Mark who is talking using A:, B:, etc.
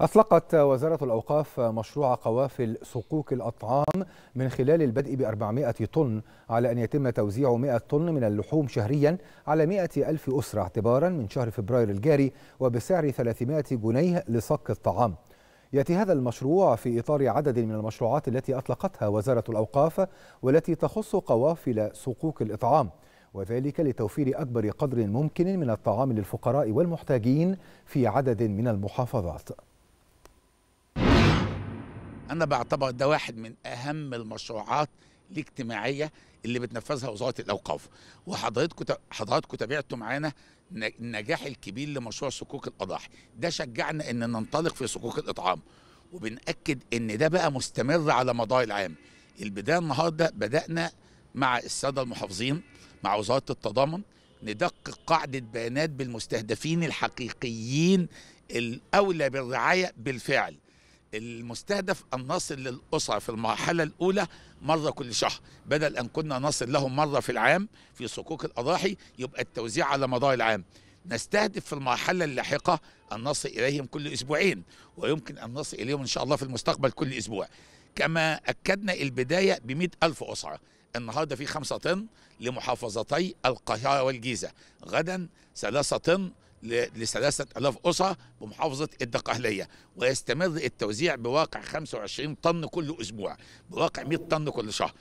A: أطلقت وزارة الأوقاف مشروع قوافل صكوك الأطعام من خلال البدء ب 400 طن على أن يتم توزيع 100 طن من اللحوم شهريا على 100 ألف أسرة اعتبارا من شهر فبراير الجاري وبسعر 300 جنيه لصك الطعام ياتي هذا المشروع في اطار عدد من المشروعات التي اطلقتها وزاره الاوقاف والتي تخص قوافل صكوك الاطعام وذلك لتوفير اكبر قدر ممكن من الطعام للفقراء والمحتاجين في عدد من المحافظات
B: انا بعتبر ده واحد من اهم المشروعات الاجتماعيه اللي بتنفذها وزاره الاوقاف وحضراتكم حضراتكم تابعتوا معانا النجاح الكبير لمشروع صكوك الاضاحي ده شجعنا ان ننطلق في صكوك الاطعام وبنأكد ان ده بقى مستمر على مدار العام البدايه النهارده بدأنا مع الساده المحافظين مع وزاره التضامن ندقق قاعده بيانات بالمستهدفين الحقيقيين الاولى بالرعايه بالفعل المستهدف أن نصل للأسرة في المرحلة الأولى مرة كل شهر بدل أن كنا نصل لهم مرة في العام في صكوك الأضاحي يبقى التوزيع على مدار العام نستهدف في المرحلة اللاحقة أن نصل إليهم كل أسبوعين ويمكن أن نصل إليهم إن شاء الله في المستقبل كل أسبوع كما أكدنا البداية بمئة ألف أسرة النهارده في 5 طن لمحافظتي القاهره والجيزه غدا 3 طن لثلاثة ألاف أسرة بمحافظة الدقهلية ويستمر التوزيع بواقع 25 طن كل أسبوع بواقع 100 طن كل شهر